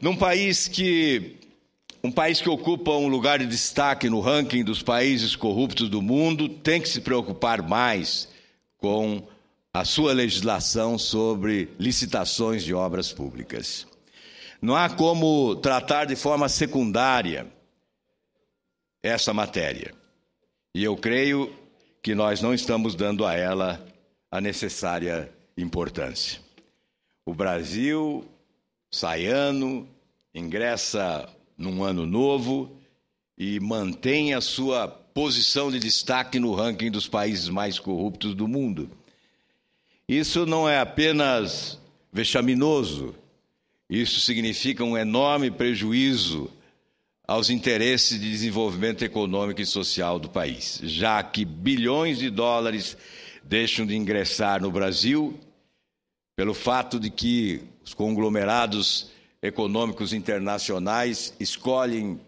Num país que um país que ocupa um lugar de destaque no ranking dos países corruptos do mundo tem que se preocupar mais com a sua legislação sobre licitações de obras públicas. Não há como tratar de forma secundária essa matéria. E eu creio que nós não estamos dando a ela a necessária importância. O Brasil sai ano, ingressa num ano novo e mantém a sua posição de destaque no ranking dos países mais corruptos do mundo. Isso não é apenas vexaminoso, isso significa um enorme prejuízo aos interesses de desenvolvimento econômico e social do país, já que bilhões de dólares deixam de ingressar no Brasil pelo fato de que os conglomerados econômicos internacionais escolhem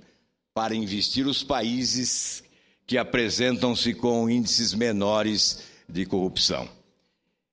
para investir os países que apresentam-se com índices menores de corrupção.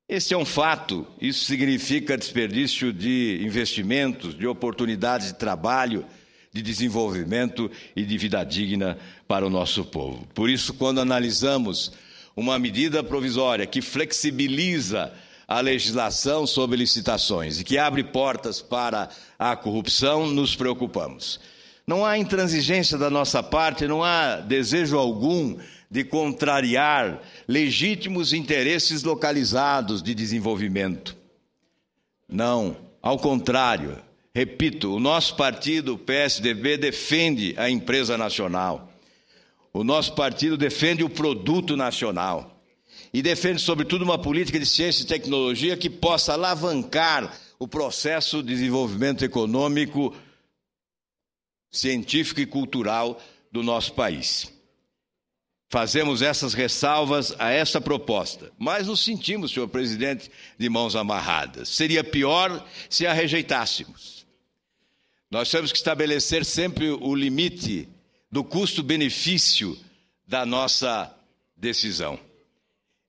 Este é um fato, isso significa desperdício de investimentos, de oportunidades de trabalho, de desenvolvimento e de vida digna para o nosso povo. Por isso, quando analisamos uma medida provisória que flexibiliza a legislação sobre licitações e que abre portas para a corrupção, nos preocupamos. Não há intransigência da nossa parte, não há desejo algum de contrariar legítimos interesses localizados de desenvolvimento. Não, ao contrário. Repito, o nosso partido, o PSDB, defende a empresa nacional. O nosso partido defende o produto nacional e defende, sobretudo, uma política de ciência e tecnologia que possa alavancar o processo de desenvolvimento econômico, científico e cultural do nosso país. Fazemos essas ressalvas a essa proposta, mas nos sentimos, senhor presidente, de mãos amarradas. Seria pior se a rejeitássemos. Nós temos que estabelecer sempre o limite do custo-benefício da nossa decisão.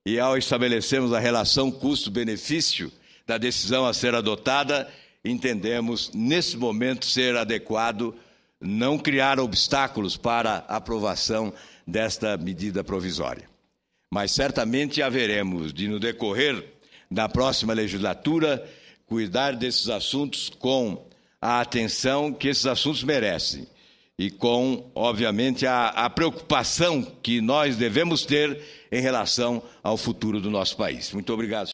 E ao estabelecermos a relação custo-benefício da decisão a ser adotada, entendemos, nesse momento, ser adequado não criar obstáculos para a aprovação desta medida provisória. Mas certamente haveremos de, no decorrer da próxima legislatura, cuidar desses assuntos com a atenção que esses assuntos merecem e com, obviamente, a, a, preocupação que nós devemos ter em relação ao futuro do nosso país. Muito obrigado.